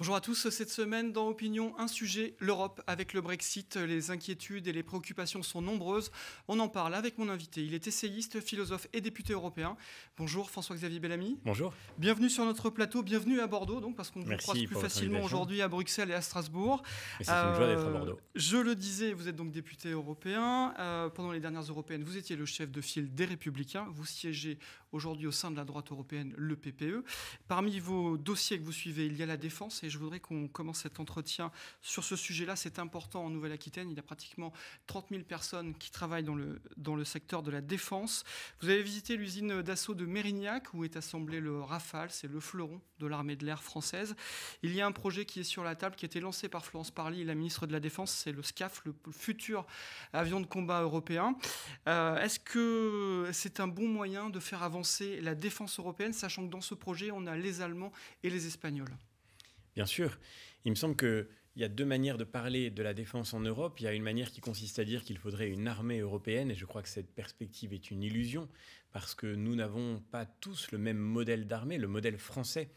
Bonjour à tous, cette semaine dans Opinion, un sujet, l'Europe avec le Brexit. Les inquiétudes et les préoccupations sont nombreuses. On en parle avec mon invité. Il est essayiste, philosophe et député européen. Bonjour François-Xavier Bellamy. Bonjour. Bienvenue sur notre plateau, bienvenue à Bordeaux, donc parce qu'on vous croise plus facilement aujourd'hui à Bruxelles et à Strasbourg. C'est une joie d'être à euh, Bordeaux. Je le disais, vous êtes donc député européen. Euh, pendant les dernières européennes, vous étiez le chef de file des Républicains. Vous siégez aujourd'hui au sein de la droite européenne, le PPE. Parmi vos dossiers que vous suivez, il y a la défense et je voudrais qu'on commence cet entretien sur ce sujet-là. C'est important en Nouvelle-Aquitaine. Il y a pratiquement 30 000 personnes qui travaillent dans le, secteur de la défense. Vous avez visité l'usine d'assaut de Mérignac où est assemblé le Rafale, c'est le fleuron de l'armée de l'air française. Il y a un projet qui est sur la table, qui a été lancé par Florence Parly, la ministre de la Défense, c'est le SCAF, le futur avion de combat européen. Euh, est-ce que c'est un bon moyen de faire avancer la défense européenne, sachant que dans ce projet, on a les Allemands et les Espagnols Bien sûr. Il me semble qu'il y a deux manières de parler de la défense en Europe. Il y a une manière qui consiste à dire qu'il faudrait une armée européenne, et je crois que cette perspective est une illusion, parce que nous n'avons pas tous le même modèle d'armée. Le modèle français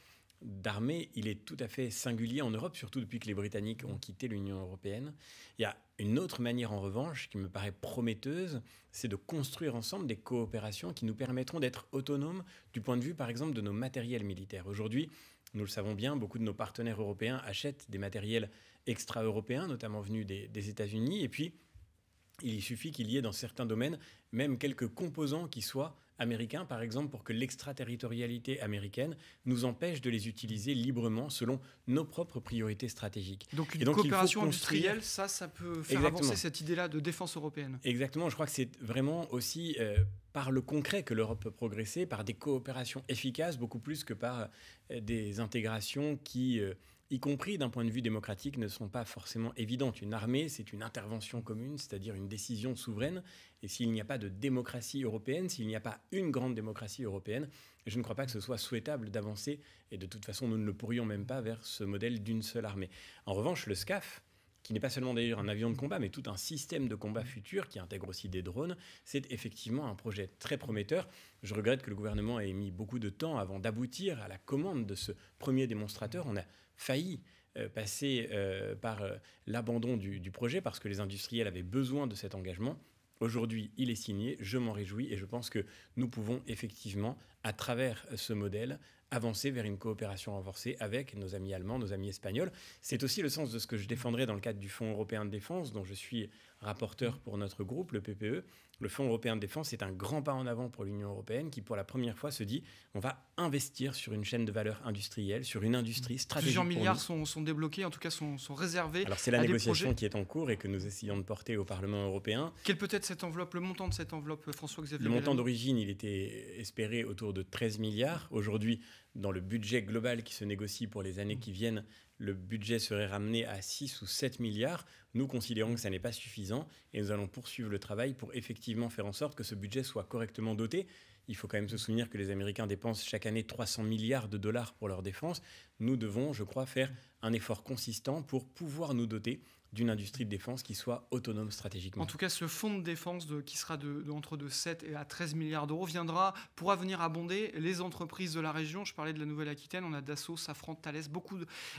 d'armée, il est tout à fait singulier en Europe, surtout depuis que les Britanniques ont quitté l'Union européenne. Il y a une autre manière, en revanche, qui me paraît prometteuse, c'est de construire ensemble des coopérations qui nous permettront d'être autonomes du point de vue, par exemple, de nos matériels militaires. Aujourd'hui, nous le savons bien, beaucoup de nos partenaires européens achètent des matériels extra-européens, notamment venus des, des États-Unis. Et puis, il suffit qu'il y ait dans certains domaines même quelques composants qui soient américains, par exemple, pour que l'extraterritorialité américaine nous empêche de les utiliser librement selon nos propres priorités stratégiques. Donc une coopération industrielle, ça, ça peut faire avancer cette idée-là de défense européenne. Exactement, je crois que c'est vraiment aussi... Euh, par le concret que l'Europe peut progresser, par des coopérations efficaces, beaucoup plus que par euh, des intégrations qui euh, y compris d'un point de vue démocratique, ne sont pas forcément évidentes. Une armée, c'est une intervention commune, c'est-à-dire une décision souveraine. Et s'il n'y a pas de démocratie européenne, s'il n'y a pas une grande démocratie européenne, je ne crois pas que ce soit souhaitable d'avancer. Et de toute façon, nous ne le pourrions même pas vers ce modèle d'une seule armée. En revanche, le SCAF, qui n'est pas seulement d'ailleurs un avion de combat, mais tout un système de combat futur qui intègre aussi des drones, c'est effectivement un projet très prometteur. Je regrette que le gouvernement ait mis beaucoup de temps avant d'aboutir à la commande de ce premier démonstrateur. On a failli euh, passer euh, par euh, l'abandon du, projet parce que les industriels avaient besoin de cet engagement. Aujourd'hui, il est signé, je m'en réjouis et je pense que nous pouvons effectivement, à travers ce modèle, avancer vers une coopération renforcée avec nos amis allemands, nos amis espagnols. C'est aussi le sens de ce que je défendrai dans le cadre du Fonds européen de défense, dont je suis rapporteur pour notre groupe, le PPE, le Fonds européen de défense est un grand pas en avant pour l'Union européenne qui, pour la première fois, se dit on va investir sur une chaîne de valeur industrielle, sur une industrie stratégique. Plusieurs milliards sont, débloqués, en tout cas sont, réservés. Alors c'est la négociation qui est en cours et que nous essayons de porter au Parlement européen. Quelle peut être cette enveloppe, le montant de cette enveloppe, François-Xavier Le montant d'origine, il était espéré autour de 13 milliards. Aujourd'hui, dans le budget global qui se négocie pour les années qui viennent, le budget serait ramené à 6 ou 7 milliards. Nous considérons que ça n'est pas suffisant et nous allons poursuivre le travail pour effectivement faire en sorte que ce budget soit correctement doté. Il faut quand même se souvenir que les Américains dépensent chaque année 300 milliards de dollars pour leur défense. Nous devons, je crois, faire un effort consistant pour pouvoir nous doter d'une industrie de défense qui soit autonome stratégiquement. En tout cas, ce fonds de défense qui sera de, entre de 7 et à 13 milliards d'euros viendra, pourra venir abonder les entreprises de la région. Je parlais de la Nouvelle-Aquitaine, on a Dassault, Safran, Thales, beaucoup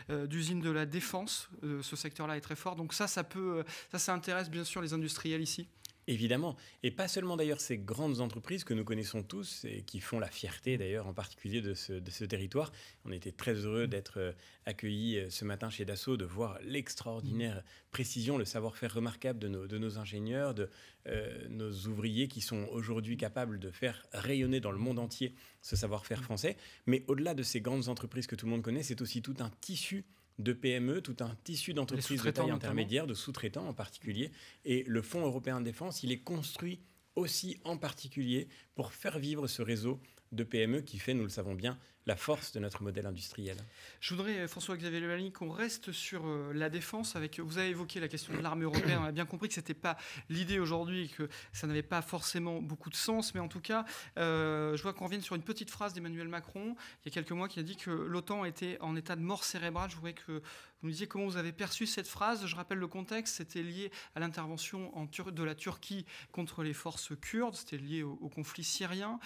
euh, d'usines de la défense. Euh, ce secteur-là est très fort. Donc ça, ça peut, euh, ça, ça intéresse bien sûr les industriels ici. Évidemment, et pas seulement d'ailleurs ces grandes entreprises que nous connaissons tous et qui font la fierté d'ailleurs en particulier de ce, territoire. On était très heureux mm. d'être euh, accueillis euh, ce matin chez Dassault, de voir l'extraordinaire mm. précision, le savoir-faire remarquable de nos, ingénieurs, de euh, nos ouvriers qui sont aujourd'hui mm. capables de faire rayonner dans le monde entier ce savoir-faire français. Mais au-delà de ces grandes entreprises que tout le monde connaît, c'est aussi tout un tissu de PME, tout un tissu d'entreprises de taille intermédiaire, de sous-traitants en particulier. Et le Fonds européen de défense, il est construit aussi en particulier pour faire vivre ce réseau de PME qui fait, nous le savons bien, la force de notre modèle industriel. Je voudrais, euh, François-Xavier Levalin qu'on reste sur euh, la défense. Avec, vous avez évoqué la question de l'armée européenne. On a bien compris que ce n'était pas l'idée aujourd'hui et que ça n'avait pas forcément beaucoup de sens. Mais en tout cas, euh, je vois qu'on revient sur une petite phrase d'Emmanuel Macron il y a quelques mois qui a dit que l'OTAN était en état de mort cérébrale. Je voudrais que vous nous disiez comment vous avez perçu cette phrase. Je rappelle le contexte c'était lié à l'intervention de la Turquie contre les forces kurdes c'était lié au, conflit syrien.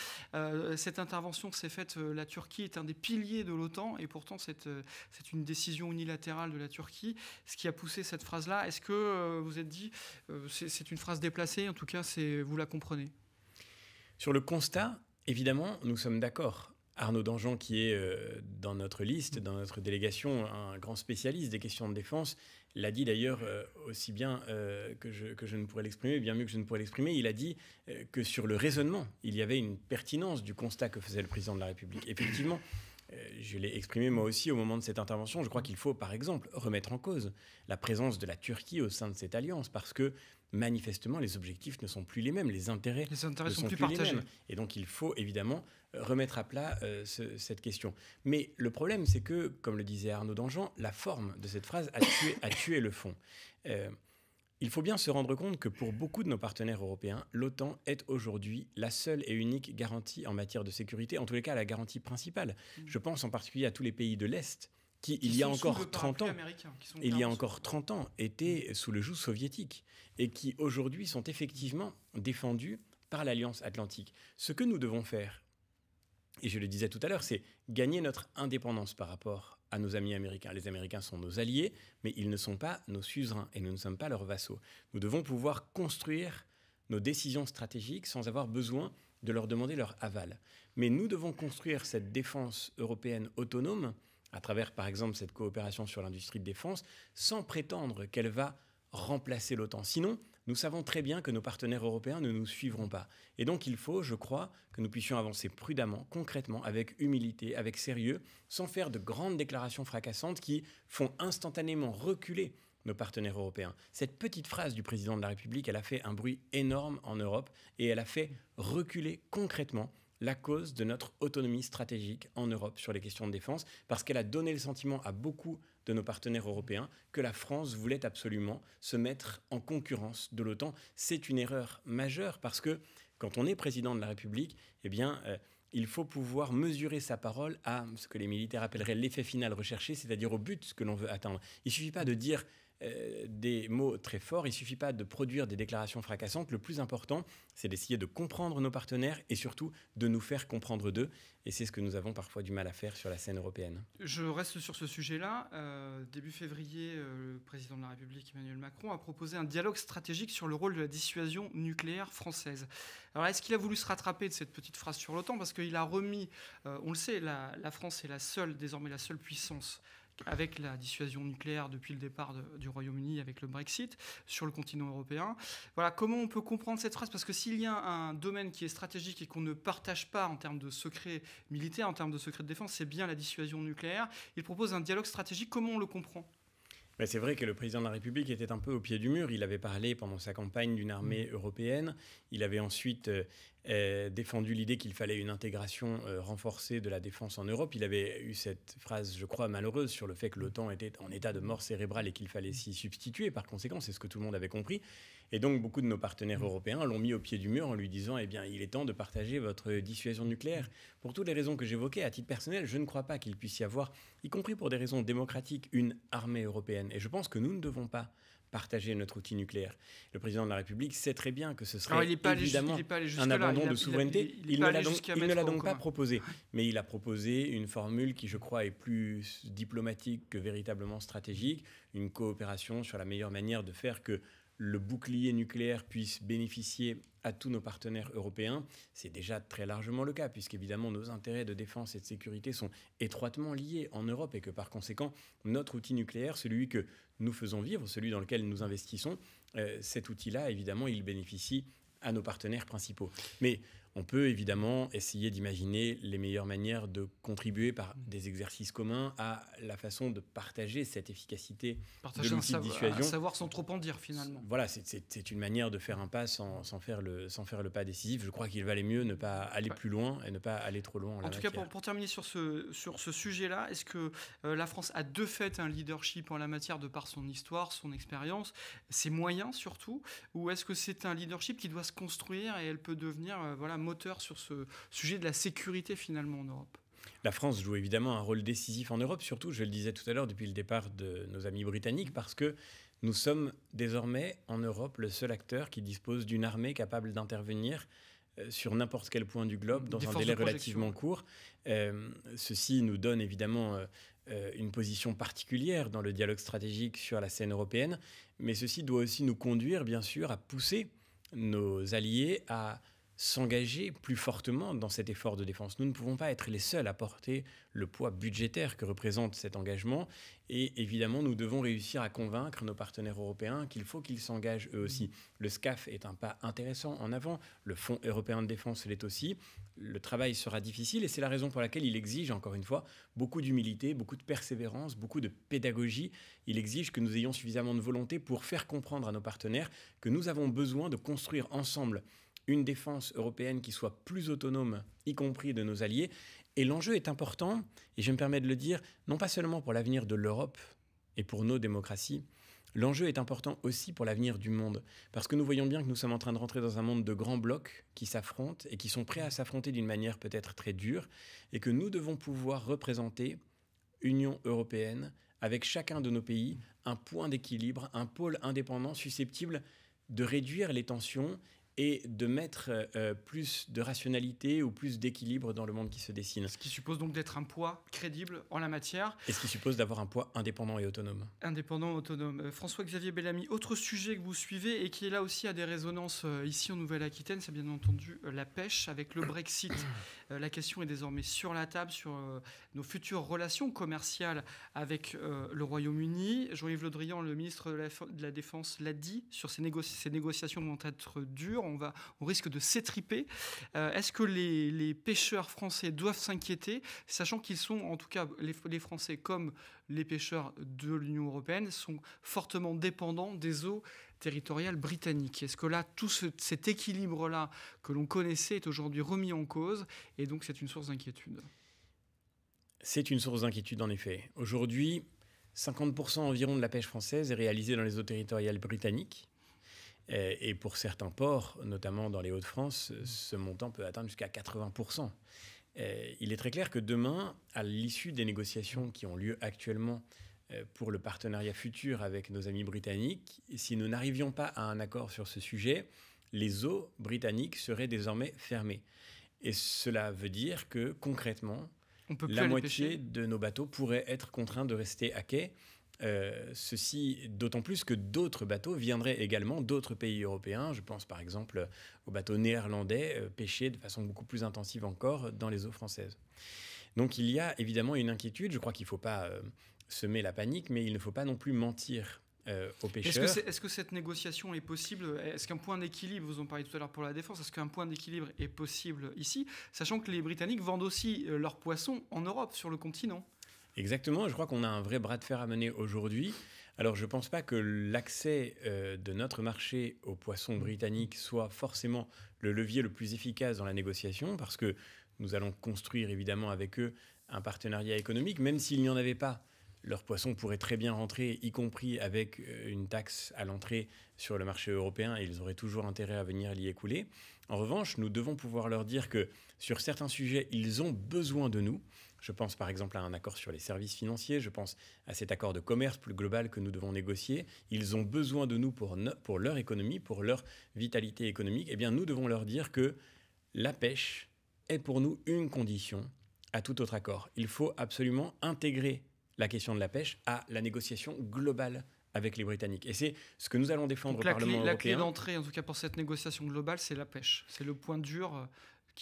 cette intervention s'est faite, la Turquie est un des piliers de l'OTAN, et pourtant euh, c'est une décision unilatérale de la Turquie. Ce qui a poussé cette phrase-là, est-ce que euh, vous êtes dit, euh, c'est une phrase déplacée, en tout cas, vous la comprenez Sur le constat, évidemment, nous sommes d'accord. Arnaud Dangean, qui est euh, dans notre liste, dans notre délégation, un grand spécialiste des questions de défense, l'a dit d'ailleurs euh, aussi bien euh, que, je, ne pourrais l'exprimer, bien mieux que je ne pourrais l'exprimer. Il a dit que sur le raisonnement, il y avait une pertinence du constat que faisait le président de la République. Effectivement, euh, je l'ai exprimé moi aussi au moment de cette intervention, je crois qu'il faut par exemple remettre en cause la présence de la Turquie au sein de cette alliance parce que manifestement les objectifs ne sont plus les mêmes, les intérêts, ne sont, plus, partagés. Les mêmes. Et donc il faut évidemment euh, remettre à plat euh, cette question. Mais le problème c'est que, comme le disait Arnaud Dangean, la forme de cette phrase a tué, a tué le fond. Il faut bien se rendre compte que pour beaucoup de nos partenaires européens, l'OTAN est aujourd'hui la seule et unique garantie en matière de sécurité, en tous les cas la garantie principale. Mm. Je pense en particulier à tous les pays de l'Est qui, il y a encore 30 ans, il y a encore 30 ans, étaient mm. sous le joug soviétique et qui aujourd'hui sont effectivement défendus par l'Alliance Atlantique. Ce que nous devons faire, et je le disais tout à l'heure, c'est gagner notre indépendance par rapport à nos amis américains. Les Américains sont nos alliés, mais ils ne sont pas nos suzerains et nous ne sommes pas leurs vassaux. Nous devons pouvoir construire nos décisions stratégiques sans avoir besoin de leur demander leur aval. Mais nous devons construire cette défense européenne autonome à travers par exemple cette coopération sur l'industrie de défense sans prétendre qu'elle va remplacer l'OTAN. Sinon, nous savons très bien que nos partenaires européens ne nous suivront pas. Et donc il faut, je crois, que nous puissions avancer prudemment, concrètement, avec humilité, avec sérieux, sans faire de grandes déclarations fracassantes qui font instantanément reculer nos partenaires européens. Cette petite phrase du président de la République, elle a fait un bruit énorme en Europe et elle a fait reculer concrètement la cause de notre autonomie stratégique en Europe sur les questions de défense, parce qu'elle a donné le sentiment à beaucoup de nos partenaires européens que la France voulait absolument se mettre en concurrence de l'OTAN. C'est une erreur majeure parce que quand on est président de la République, eh bien, euh, il faut pouvoir mesurer sa parole à ce que les militaires appelleraient l'effet final recherché, c'est-à-dire au but que l'on veut atteindre. Il ne suffit pas de dire euh, des mots très forts. Il ne suffit pas de produire des déclarations fracassantes. Le plus important, c'est d'essayer de comprendre nos partenaires et surtout de nous faire comprendre d'eux. Et c'est ce que nous avons parfois du mal à faire sur la scène européenne. Je reste sur ce sujet-là. Euh, début février, euh, le président de la République, Emmanuel Macron, a proposé un dialogue stratégique sur le rôle de la dissuasion nucléaire française. Alors, est-ce qu'il a voulu se rattraper de cette petite phrase sur l'OTAN Parce qu'il a remis, on le sait, la, la France est la seule, désormais la seule puissance avec la dissuasion nucléaire depuis le départ du Royaume-Uni avec le Brexit sur le continent européen. Voilà, comment on peut comprendre cette phrase Parce que s'il y a un domaine qui est stratégique et qu'on ne partage pas en termes de secret militaire, en termes de secret de défense, c'est bien la dissuasion nucléaire. Il propose un dialogue stratégique. Comment on le comprend ben, c'est vrai que le président de la République était un peu au pied du mur. Il avait parlé pendant sa campagne d'une armée mmh. européenne. Il avait ensuite euh, euh, défendu l'idée qu'il fallait une intégration euh, renforcée de la défense en Europe. Il avait eu cette phrase, je crois, malheureuse sur le fait que l'OTAN était en état de mort cérébrale et qu'il fallait s'y substituer. Par conséquent, c'est ce que tout le monde avait compris. Et donc, beaucoup de nos partenaires mm. européens l'ont mis au pied du mur en lui disant Eh bien, il est temps de partager votre dissuasion nucléaire. Pour toutes les raisons que j'évoquais, à titre personnel, je ne crois pas qu'il puisse y avoir, y compris pour des raisons démocratiques, une armée européenne. Et je pense que nous ne devons pas partager notre outil nucléaire. Le président de la République sait très bien que ce serait évidemment un abandon de souveraineté. Il, ne l'a donc pas proposé, mais il a proposé une formule qui, je crois, est plus diplomatique que véritablement stratégique, une coopération sur la meilleure manière de faire que le bouclier nucléaire puisse bénéficier à tous nos partenaires européens, c'est déjà très largement le cas, puisqu'évidemment nos intérêts de défense et de sécurité sont étroitement liés en Europe et que par conséquent, notre outil nucléaire, celui que nous faisons vivre, celui dans lequel nous investissons, euh, cet outil-là, évidemment, il bénéficie à nos partenaires principaux. Mais on peut évidemment essayer d'imaginer les meilleures manières de contribuer par mm. des exercices communs à la façon de partager cette efficacité de l'outil de dissuasion. savoir sans trop en dire finalement. Voilà, c'est une manière de faire un pas sans, faire, le, sans faire le pas décisif. Je crois qu'il valait mieux ne pas aller plus loin et ne pas aller trop loin. En, tout cas, pour, terminer sur ce, sur ce sujet-là, est-ce que euh, la France a de fait un leadership en la matière de par son histoire, son expérience, ses moyens surtout Ou est-ce que c'est un leadership qui doit se construire et elle peut devenir euh, voilà, moteur sur ce sujet de la sécurité finalement en Europe la France joue évidemment un rôle décisif en Europe, surtout, je le disais tout à l'heure, depuis le départ de nos amis britanniques, parce que nous sommes désormais en Europe le seul acteur qui dispose d'une armée capable d'intervenir euh, sur n'importe quel point du globe dans un délai relativement court. Euh, ceci nous donne évidemment euh, une position particulière dans le dialogue stratégique sur la scène européenne, mais ceci doit aussi nous conduire, bien sûr, à pousser nos alliés à s'engager plus fortement dans cet effort de défense. Nous ne pouvons pas être les seuls à porter le poids budgétaire que représente cet engagement et évidemment nous devons réussir à convaincre nos partenaires européens qu'il faut qu'ils s'engagent eux aussi. Le SCAF est un pas intéressant en avant, le Fonds européen de défense l'est aussi, le travail sera difficile et c'est la raison pour laquelle il exige encore une fois beaucoup d'humilité, beaucoup de persévérance, beaucoup de pédagogie. Il exige que nous ayons suffisamment de volonté pour faire comprendre à nos partenaires que nous avons besoin de construire ensemble une défense européenne qui soit plus autonome, y compris de nos alliés. Et l'enjeu est important, et je me permets de le dire, non pas seulement pour l'avenir de l'Europe et pour nos démocraties, l'enjeu est important aussi pour l'avenir du monde, parce que nous voyons bien que nous sommes en train de rentrer dans un monde de grands blocs qui s'affrontent et qui sont prêts à s'affronter d'une manière peut-être très dure, et que nous devons pouvoir représenter Union européenne, avec chacun de nos pays, un point d'équilibre, un pôle indépendant susceptible de réduire les tensions et de mettre euh, euh, plus de rationalité ou plus d'équilibre dans le monde qui se dessine. Ce qui suppose donc d'être un poids crédible en la matière. Et ce qui suppose d'avoir un poids indépendant et autonome. Indépendant, autonome. Euh, François-Xavier Bellamy, autre sujet que vous suivez et qui est là aussi à des résonances ici en Nouvelle-Aquitaine, c'est bien entendu la pêche avec le Brexit. la question est désormais sur la table sur nos futures relations commerciales avec le Royaume-Uni. Jean-Yves Le Drian, le ministre de la, Défense, l'a dit sur ces, ces négociations vont être dures on, va, on risque de s'étriper. Euh, est-ce que les, pêcheurs français doivent s'inquiéter, sachant qu'ils sont, en tout cas, les, Français comme les pêcheurs de l'Union européenne, sont fortement dépendants des eaux territoriales britanniques Est-ce que là, tout cet équilibre-là que l'on connaissait est aujourd'hui remis en cause et donc c'est une source d'inquiétude C'est une source d'inquiétude en effet. Aujourd'hui, 50% environ de la pêche française est réalisée dans les eaux territoriales britanniques. Euh, et, pour certains ports, notamment dans les Hauts-de-France, euh, ce montant peut atteindre jusqu'à 80%. Euh, il est très clair que demain, à l'issue des négociations qui ont lieu actuellement pour le partenariat futur avec nos amis britanniques, si nous n'arrivions pas à un accord sur ce sujet, les eaux britanniques seraient désormais fermées. Et cela veut dire que concrètement, la moitié de nos bateaux pourraient être contraints de rester à quai. Euh, ceci d'autant plus que d'autres bateaux viendraient également d'autres pays européens. Je pense par exemple aux bateaux néerlandais euh, pêchés de façon beaucoup plus intensive encore dans les eaux françaises. Donc il y a évidemment une inquiétude. Je crois qu'il ne faut pas euh, semer la panique, mais il ne faut pas non plus mentir. aux pêcheurs. Est-ce que, que, cette négociation est possible Est-ce qu'un point d'équilibre, vous en parliez tout à l'heure pour la défense, est-ce qu'un point d'équilibre est possible ici, sachant que les Britanniques vendent aussi leurs poissons en Europe, sur le continent Exactement, je crois qu'on a un vrai bras de fer à mener aujourd'hui. Alors je ne pense pas que l'accès euh, de notre marché aux poissons britanniques soit forcément le levier le plus efficace dans la négociation, parce que nous allons construire évidemment avec eux un partenariat économique, même s'il n'y en avait pas. Leurs poissons pourraient très bien rentrer, y compris avec euh, une taxe à l'entrée sur le marché européen, et ils auraient toujours intérêt à venir l'y écouler. En revanche, nous devons pouvoir leur dire que sur certains sujets, ils ont besoin de nous, je pense par exemple à un accord sur les services financiers, je pense à cet accord de commerce plus global que nous devons négocier. Ils ont besoin de nous pour, leur économie, pour leur vitalité économique. Eh bien, nous devons leur dire que la pêche est pour nous une condition à tout autre accord. Il faut absolument intégrer la question de la pêche à la négociation globale avec les Britanniques. Et c'est ce que nous allons défendre au Parlement La clé d'entrée, en tout cas pour cette négociation globale, c'est la pêche. C'est le point dur euh,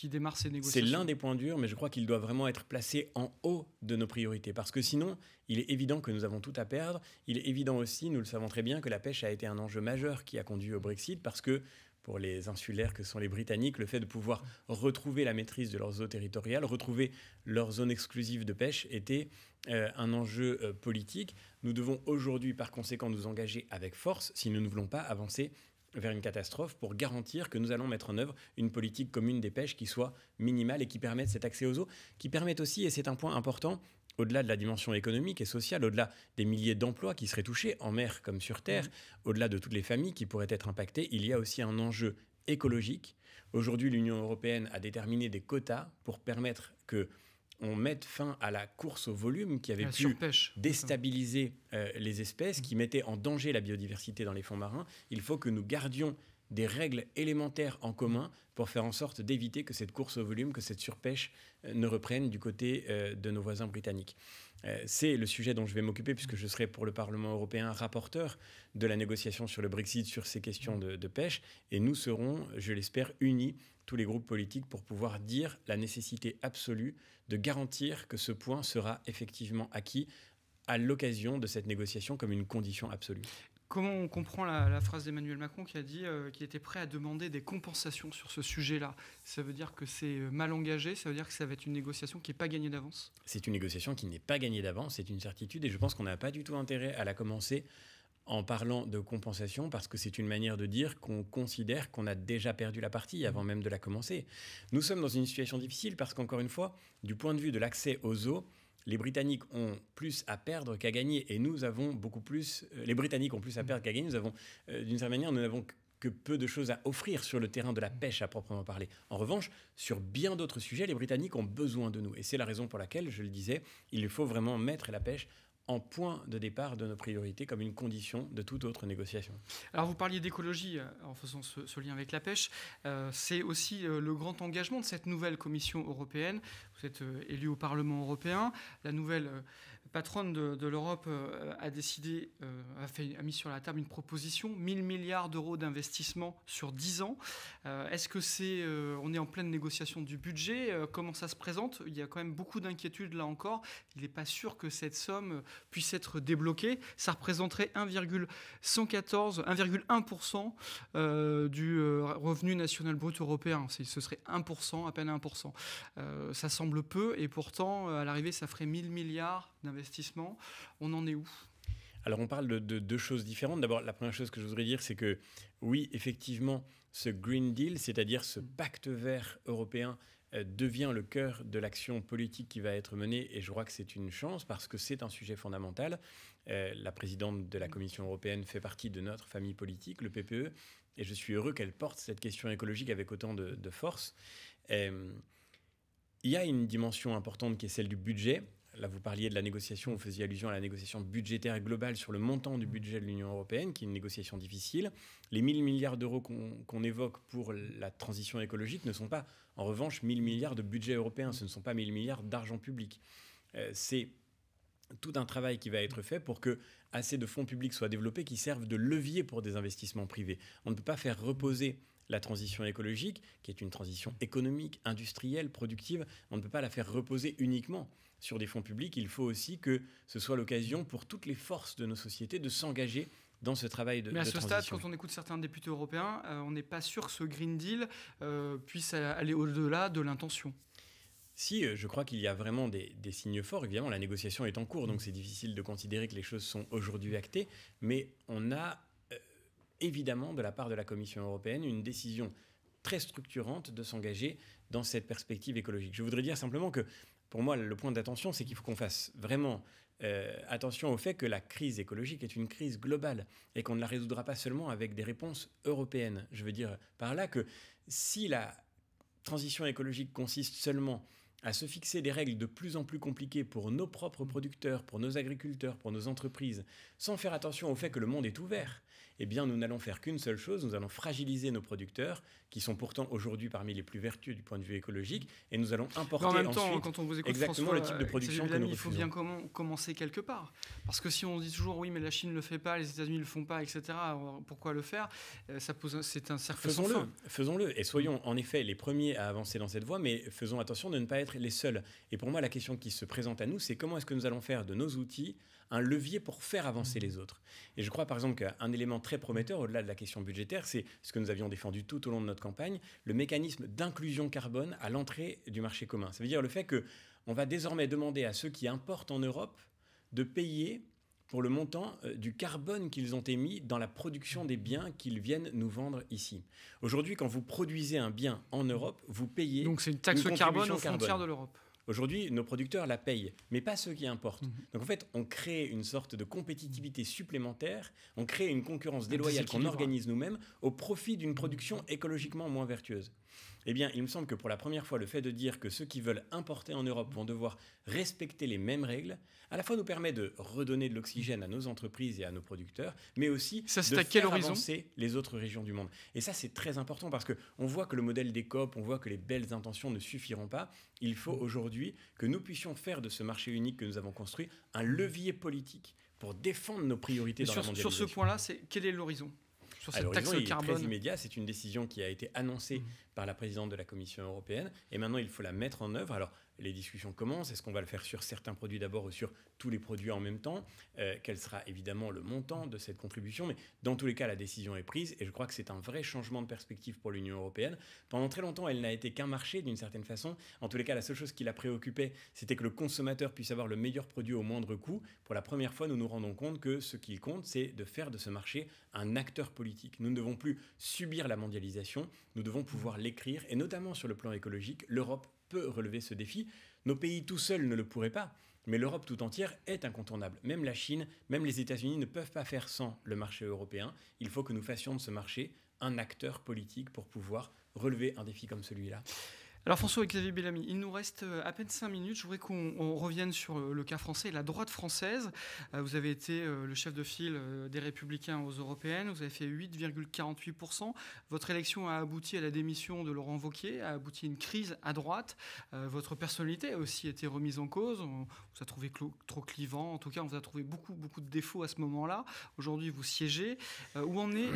démarre ces négociations. C'est l'un des points durs, mais je crois qu'il doit vraiment être placé en haut de nos priorités, parce que sinon, il est évident que nous avons tout à perdre. Il est évident aussi, nous le savons très bien, que la pêche a été un enjeu majeur qui a conduit au Brexit, parce que pour les insulaires que sont les Britanniques, le fait de pouvoir retrouver la maîtrise de leurs eaux territoriales, retrouver leur zone exclusive de pêche, était euh, un enjeu euh, politique. Nous devons aujourd'hui, par conséquent, nous engager avec force si nous ne voulons pas avancer vers une catastrophe pour garantir que nous allons mettre en œuvre une politique commune des pêches qui soit minimale et qui permette cet accès aux eaux, qui permette aussi, et c'est un point important, au-delà de la dimension économique et sociale, au-delà des milliers d'emplois qui seraient touchés en mer comme sur terre, mmh. au-delà de toutes les familles qui pourraient être impactées, il y a aussi un enjeu écologique. Aujourd'hui, l'Union européenne a déterminé des quotas pour permettre que on mette fin à la course au volume qui avait pu déstabiliser euh, les espèces, mm. qui mettait en danger la biodiversité dans les fonds marins. Il faut que nous gardions des règles élémentaires en commun pour faire en sorte d'éviter que cette course au volume, que cette surpêche euh, ne reprenne du côté euh, de nos voisins britanniques. Euh, c'est le sujet dont je vais m'occuper puisque je serai pour le Parlement européen rapporteur de la négociation sur le Brexit sur ces questions de, pêche et nous serons, je l'espère, unis tous les groupes politiques pour pouvoir dire la nécessité absolue de garantir que ce point sera effectivement acquis à l'occasion de cette négociation comme une condition absolue comment on comprend la, phrase d'Emmanuel Macron qui a dit euh, qu'il était prêt à demander des compensations sur ce sujet-là Ça veut dire que c'est euh, mal engagé, ça veut dire que ça va être une négociation qui n'est pas gagnée d'avance C'est une négociation qui n'est pas gagnée d'avance, c'est une certitude, et je pense qu'on n'a pas du tout intérêt à la commencer en parlant de compensation parce que c'est une manière de dire qu'on considère qu'on a déjà perdu la partie mmh. avant même de la commencer. Nous sommes dans une situation difficile parce qu'encore une fois, du point de vue de l'accès aux eaux, les Britanniques ont plus à perdre qu'à gagner. Et nous avons beaucoup plus. Euh, les Britanniques ont plus à mm. perdre qu'à gagner. Nous avons, euh, d'une certaine manière, nous n'avons que peu de choses à offrir sur le terrain de la mm. pêche à proprement parler. En revanche, sur bien d'autres sujets, les Britanniques ont besoin de nous. Et c'est la raison pour laquelle, je le disais, il faut vraiment mettre la pêche en point de départ de nos priorités comme une condition de toute autre négociation. Alors vous parliez d'écologie euh, en faisant ce, lien avec la pêche. Euh, c'est aussi euh, le grand engagement de cette nouvelle Commission européenne. Vous êtes élu au Parlement européen. La nouvelle patronne de, l'Europe euh, a décidé, euh, a, mis sur la table une proposition, 1 000 milliards d'euros d'investissement sur 10 ans. Euh, est-ce que c'est, on est en pleine négociation du budget Comment ça se présente Il y a quand même beaucoup d'inquiétudes là encore. Il n'est pas sûr que cette somme puisse être débloquée. Ça représenterait 1,114, 1,1% du revenu national brut européen. Ce serait 1%, à peine 1%. ça semble peu et pourtant, à l'arrivée, ça ferait 1 000 milliards d'investissement. On en est où alors on parle de, deux choses différentes. D'abord, la première chose que je voudrais dire, c'est que oui, effectivement, ce Green Deal, c'est-à-dire ce pacte vert européen, euh, devient le cœur de l'action politique qui va être menée. Et je crois que c'est une chance parce que c'est un sujet fondamental. Euh, la présidente de la Commission européenne fait partie de notre famille politique, le PPE, et je suis heureux qu'elle porte cette question écologique avec autant de, force. Euh, il y a une dimension importante qui est celle du budget là vous parliez de la négociation, vous faisiez allusion à la négociation budgétaire globale sur le montant du mm. budget de l'Union européenne, qui est une négociation difficile. Les 000 milliards d'euros qu'on évoque pour la transition écologique ne sont pas, en revanche, 000 milliards de budget européen, ce ne sont pas 000 milliards d'argent public. Euh, c'est tout un travail qui va être fait pour que assez de fonds publics soient développés qui servent de levier pour des investissements privés. On ne peut pas faire reposer la transition écologique, qui est une transition économique, industrielle, productive, on ne peut pas la faire reposer uniquement sur des fonds publics, il faut aussi que ce soit l'occasion pour toutes les forces de nos sociétés de s'engager dans ce travail de Mais à ce stade, quand on écoute certains députés européens, euh, on n'est pas sûr que ce Green Deal euh, puisse aller au-delà de l'intention. Si, euh, je crois qu'il y a vraiment des, signes forts. Évidemment, la négociation est en cours, donc mm. c'est difficile de considérer que les choses sont aujourd'hui actées. Mais on a évidemment, de la part de la Commission européenne, une décision très structurante de s'engager dans cette perspective écologique. Je voudrais dire simplement que pour moi, le point d'attention, c'est qu'il faut qu'on fasse vraiment euh, attention au fait que la crise écologique est une crise globale et qu'on ne la résoudra pas seulement avec des réponses européennes. Je veux dire par là que si la transition écologique consiste seulement à se fixer des règles de plus en plus compliquées pour nos propres producteurs, pour nos agriculteurs, pour nos entreprises, sans faire attention au fait que le monde est ouvert eh bien nous n'allons faire qu'une seule chose, nous allons fragiliser nos producteurs, qui sont pourtant aujourd'hui parmi les plus vertueux du point de vue écologique, et nous allons importer en même temps, quand on vous écoute, exactement le type de production que nous Il faut bien commencer quelque part, parce que si on dit toujours oui mais la Chine ne le fait pas, les États-Unis ne le font pas, etc., pourquoi le faire euh, Ça pose, c'est un cercle faisons le Faisons-le, et soyons en effet les premiers à avancer dans cette voie, mais faisons attention de ne pas être les seuls. Et pour moi la question qui se présente à nous, c'est comment est-ce que nous allons faire de nos outils un levier pour faire avancer les autres. Et je crois par exemple qu'un élément très prometteur, au-delà de la question budgétaire, c'est ce que nous avions défendu tout au long de notre campagne, le mécanisme d'inclusion carbone à l'entrée du marché commun. Ça veut dire le fait que on va désormais demander à ceux qui importent en Europe de payer pour le montant euh, du carbone qu'ils ont émis dans la production des biens qu'ils viennent nous vendre ici. Aujourd'hui, quand vous produisez un bien en Europe, vous payez. Donc c'est une taxe carbone aux frontières de l'Europe. Aujourd'hui, nos producteurs la payent, mais pas ceux qui importent. Mhm. Donc en fait, on crée une sorte de compétitivité supplémentaire, on crée une concurrence déloyale qu'on organise nous-mêmes au profit d'une production écologiquement moins vertueuse. Eh bien, il me semble que pour la première fois, le fait de dire que ceux qui veulent importer en Europe vont devoir respecter les mêmes règles, à la fois nous permet de redonner de l'oxygène à nos entreprises et à nos producteurs, mais aussi de à faire avancer les autres régions du monde. Et ça, c'est très important parce que on voit que le modèle des COP, on voit que les belles intentions ne suffiront pas. Il faut aujourd'hui que nous puissions faire de ce marché unique que nous avons construit un levier politique pour défendre nos priorités dans sur, la mondialisation. Sur ce point-là, quel est l'horizon alors, Est très immédiat, c'est une décision qui a été annoncée mmh. par la présidente de la Commission européenne et maintenant il faut la mettre en œuvre. Alors les discussions commencent. Est-ce qu'on va le faire sur certains produits d'abord ou sur tous les produits en même temps euh, Quel sera évidemment le montant de cette contribution Mais dans tous les cas, la décision est prise et je crois que c'est un vrai changement de perspective pour l'Union européenne. Pendant très longtemps, elle n'a été qu'un marché d'une certaine façon. En tous les cas, la seule chose qui la préoccupait, c'était que le consommateur puisse avoir le meilleur produit au moindre coût. Pour la première fois, nous nous rendons compte que ce qu'il compte, c'est de faire de ce marché un acteur politique. Nous ne devons plus subir la mondialisation, nous devons pouvoir l'écrire et notamment sur le plan écologique, l'Europe relever ce défi. Nos pays tout seuls ne le pourraient pas, mais l'Europe tout entière est incontournable. Même la Chine, même les États-Unis ne peuvent pas faire sans le marché européen. Il faut que nous fassions de ce marché un acteur politique pour pouvoir relever un défi comme celui-là. Alors François et Xavier Bellamy, il nous reste euh, à peine 5 minutes. Je voudrais qu'on revienne sur euh, le, cas français la droite française. Euh, vous avez été le chef de file des Républicains aux Européennes. Vous avez fait 8,48%. Votre élection a abouti à la démission de Laurent Vauquier, a abouti à une crise à droite. Votre personnalité a aussi été remise en cause. On vous a trouvé trop clivant. En tout cas, on vous a trouvé beaucoup, beaucoup de défauts à ce moment-là. Aujourd'hui, vous siégez. Où en est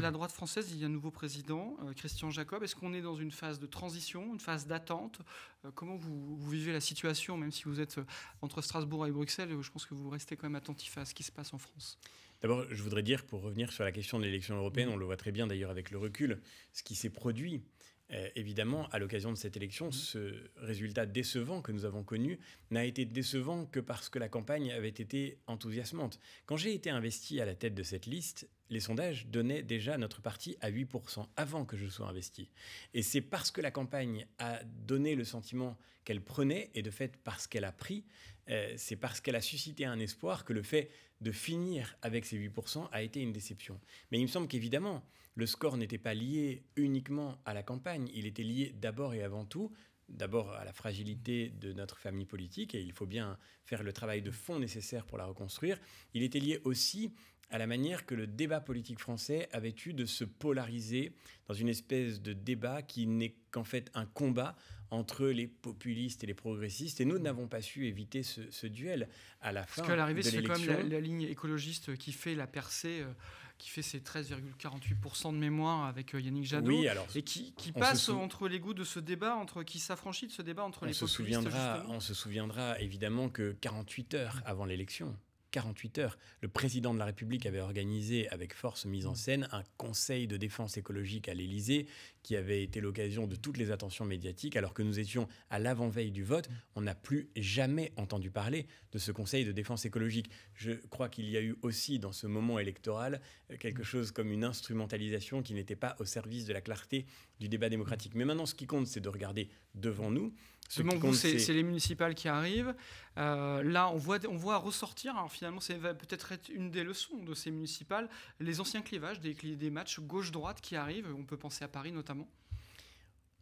la droite française Il y a un nouveau président, Christian Jacob. Est-ce qu'on est dans une phase de transition, d'attente euh, Comment vous, vous, vivez la situation, même si vous êtes euh, entre Strasbourg et Bruxelles Je pense que vous restez quand même attentif à ce qui se passe en France. D'abord, je voudrais dire, pour revenir sur la question de l'élection européenne, on le voit très bien d'ailleurs avec le recul, ce qui s'est produit euh, évidemment, à l'occasion de cette élection, mmh. ce résultat décevant que nous avons connu n'a été décevant que parce que la campagne avait été enthousiasmante. Quand j'ai été investi à la tête de cette liste, les sondages donnaient déjà notre parti à 8% avant que je sois investi. Et c'est parce que la campagne a donné le sentiment qu'elle prenait, et de fait parce qu'elle a pris, euh, c'est parce qu'elle a suscité un espoir que le fait de finir avec ces 8% a été une déception. Mais il me semble qu'évidemment, le score n'était pas lié uniquement à la campagne, il était lié d'abord et avant tout d'abord à la fragilité de notre famille politique, et il faut bien faire le travail de fond nécessaire pour la reconstruire, il était lié aussi à la manière que le débat politique français avait eu de se polariser dans une espèce de débat qui n'est qu'en fait un combat entre les populistes et les progressistes. Et nous n'avons pas su éviter ce, duel à la fin. Parce qu'à l'arrivée, c'est quand même la, ligne écologiste qui fait la percée euh, qui fait ses 13,48% de mémoire avec euh, Yannick Jadot, et qui, passe entre les goûts de ce débat, entre qui s'affranchit de ce débat entre les populistes. on se souviendra évidemment que 48 heures avant l'élection, 48 heures, le président de la République avait organisé avec force mise en scène un conseil de défense écologique à l'Élysée qui avait été l'occasion de toutes les attentions médiatiques, alors que nous étions à l'avant-veille du vote, on n'a plus jamais entendu parler de ce Conseil de défense écologique. Je crois qu'il y a eu aussi dans ce moment électoral euh, quelque chose comme une instrumentalisation qui n'était pas au service de la clarté du débat démocratique. Mais maintenant, ce qui compte, c'est de regarder devant nous. Ce bon, compte, c'est les municipales qui arrivent. Euh, là, on voit, on voit ressortir, alors finalement, c'est peut-être être une des leçons de ces municipales, les anciens clivages des matchs gauche-droite qui arrivent. On peut penser à Paris notamment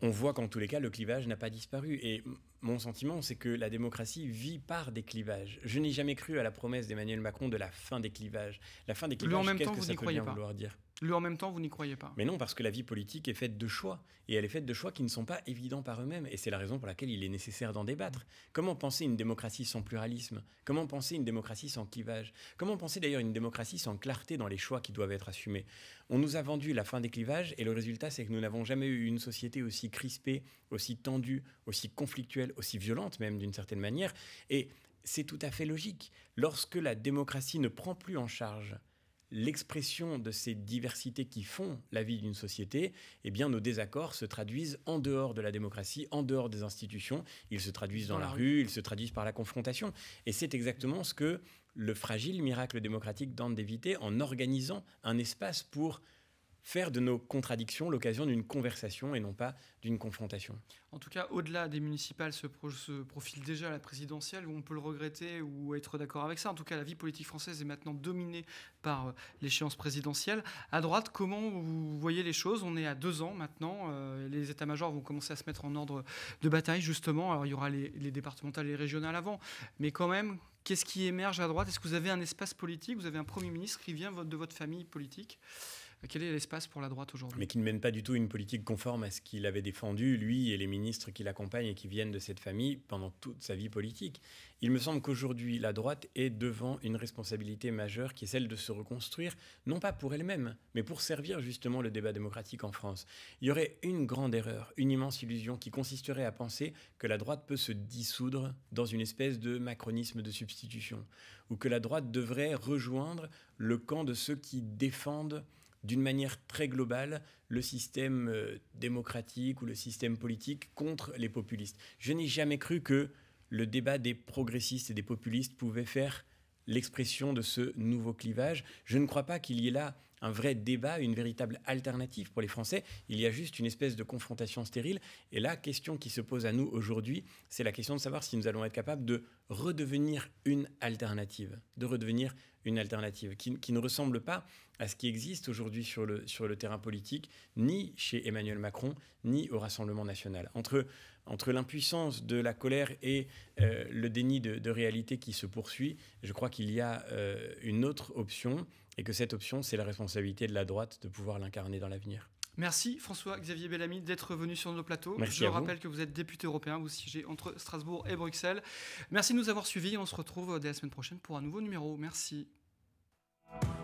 on voit qu'en tous les cas, le clivage n'a pas disparu. Et mon sentiment, c'est que la démocratie vit par des clivages. Je n'ai jamais cru à la promesse d'Emmanuel Macron de la fin des clivages. La fin des clivages, qu'est-ce que ça peut bien vouloir dire lui en même temps, vous n'y croyez pas. Mais non, parce que la vie politique est faite de choix, et elle est faite de choix qui ne sont pas évidents par eux-mêmes, et c'est la raison pour laquelle il est nécessaire d'en débattre. Comment penser une démocratie sans pluralisme Comment penser une démocratie sans clivage Comment penser d'ailleurs une démocratie sans clarté dans les choix qui doivent être assumés On nous a vendu la fin des clivages, et le résultat, c'est que nous n'avons jamais eu une société aussi crispée, aussi tendue, aussi conflictuelle, aussi violente même d'une certaine manière, et c'est tout à fait logique. Lorsque la démocratie ne prend plus en charge l'expression de ces diversités qui font la vie d'une société, eh bien nos désaccords se traduisent en dehors de la démocratie, en dehors des institutions, ils se traduisent dans la rue, ils se traduisent par la confrontation. Et c'est exactement ce que le fragile miracle démocratique tente d'éviter en organisant un espace pour faire de nos contradictions l'occasion d'une conversation et non pas d'une confrontation. En tout cas, au-delà des municipales, se, pro se, profile déjà la présidentielle, où on peut le regretter ou être d'accord avec ça. En tout cas, la vie politique française est maintenant dominée par euh, l'échéance présidentielle. À droite, comment vous voyez les choses On est à deux ans maintenant. Euh, les états-majors vont commencer à se mettre en ordre de bataille, justement. Alors, il y aura les, les départementales et les régionales avant. Mais quand même, qu'est-ce qui émerge à droite Est-ce que vous avez un espace politique Vous avez un Premier ministre qui vient de votre famille politique quel est l'espace pour la droite aujourd'hui Mais qui ne mène pas du tout une politique conforme à ce qu'il avait défendu, lui et les ministres qui l'accompagnent et qui viennent de cette famille pendant toute sa vie politique. Il me semble qu'aujourd'hui, la droite est devant une responsabilité majeure qui est celle de se reconstruire, non pas pour elle-même, mais pour servir justement le débat démocratique en France. Il y aurait une grande erreur, une immense illusion qui consisterait à penser que la droite peut se dissoudre dans une espèce de macronisme de substitution, ou que la droite devrait rejoindre le camp de ceux qui défendent d'une manière très globale le système euh, démocratique ou le système politique contre les populistes. Je n'ai jamais cru que le débat des progressistes et des populistes pouvait faire l'expression de ce nouveau clivage. Je ne crois pas qu'il y ait là un vrai débat, une véritable alternative pour les Français. Il y a juste une espèce de confrontation stérile. Et la question qui se pose à nous aujourd'hui, c'est la question de savoir si nous allons être capables de redevenir une alternative, de redevenir une alternative qui, ne ressemble pas à ce qui existe aujourd'hui sur le, sur le terrain politique, ni chez Emmanuel Macron, ni au Rassemblement national. Entre, entre l'impuissance de la colère et euh, le déni de, réalité qui se poursuit, je crois qu'il y a euh, une autre option, et que cette option, c'est la responsabilité de la droite de pouvoir l'incarner dans l'avenir. Merci François-Xavier Bellamy d'être venu sur nos plateaux. Je rappelle que vous êtes député européen, vous siégez entre Strasbourg et Bruxelles. Merci de nous avoir suivis. On se retrouve dès la semaine prochaine pour un nouveau numéro. Merci. Bye.